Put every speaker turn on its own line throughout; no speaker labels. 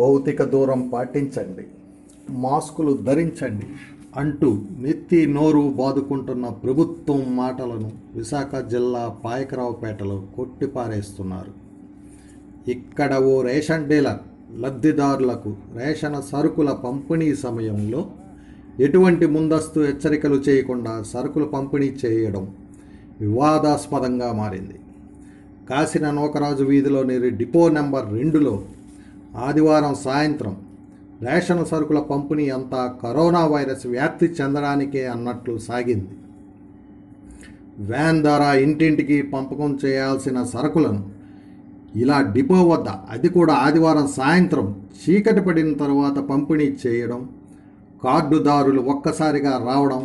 భౌతిక దూరం పాటించండి మాస్కులు ధరించండి అంటూ నెత్తి నోరు బాదుకుంటున్న ప్రభుత్వం మాటలను విశాఖ జిల్లా పాయకరావుపేటలో కొట్టిపారేస్తున్నారు ఇక్కడ ఓ రేషన్ డీలర్ లబ్ధిదారులకు రేషన్ సరుకుల పంపిణీ సమయంలో ఎటువంటి ముందస్తు హెచ్చరికలు చేయకుండా సరుకులు పంపిణీ చేయడం వివాదాస్పదంగా మారింది కాసిన నోకరాజు వీధిలోని డిపో నెంబర్ రెండులో ఆదివారం సాయంత్రం రేషన్ సరుకుల పంపిణీ అంతా కరోనా వైరస్ వ్యాప్తి చెందడానికే అన్నట్లు సాగింది వ్యాన్ ద్వారా ఇంటింటికి పంపకం చేయాల్సిన సరుకులను ఇలా డిపో వద్ద అది కూడా ఆదివారం సాయంత్రం చీకటి పడిన తర్వాత పంపిణీ చేయడం కార్డుదారులు ఒక్కసారిగా రావడం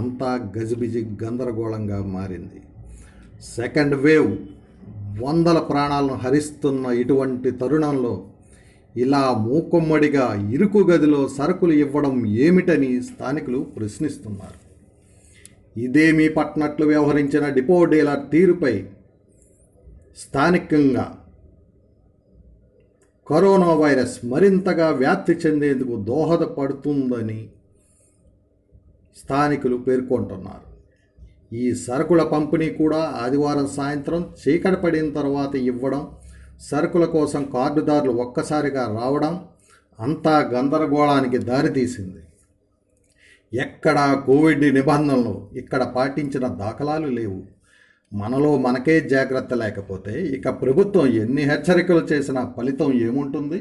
అంతా గజిబిజి గందరగోళంగా మారింది సెకండ్ వేవ్ వందల ప్రాణాలను హరిస్తున్న ఇటువంటి తరుణంలో ఇలా మూకొమ్మడిగా ఇరుకు గదిలో సరుకులు ఇవ్వడం ఏమిటని స్థానికులు ప్రశ్నిస్తున్నారు ఇదేమీ పట్నట్లు వ్యవహరించిన డిపో డీలర్ తీరుపై స్థానికంగా కరోనా వైరస్ మరింతగా వ్యాప్తి చెందేందుకు దోహదపడుతుందని స్థానికులు పేర్కొంటున్నారు ఈ సరుకుల పంపిణీ కూడా ఆదివారం సాయంత్రం చీకటి పడిన తర్వాత ఇవ్వడం సరుకుల కోసం కార్డుదారులు ఒక్కసారిగా రావడం అంతా గందరగోళానికి దారితీసింది ఎక్కడా కోవిడ్ నిబంధనలు ఇక్కడ పాటించిన దాఖలాలు లేవు మనలో మనకే జాగ్రత్త లేకపోతే ఇక ప్రభుత్వం ఎన్ని హెచ్చరికలు చేసినా ఫలితం ఏముంటుంది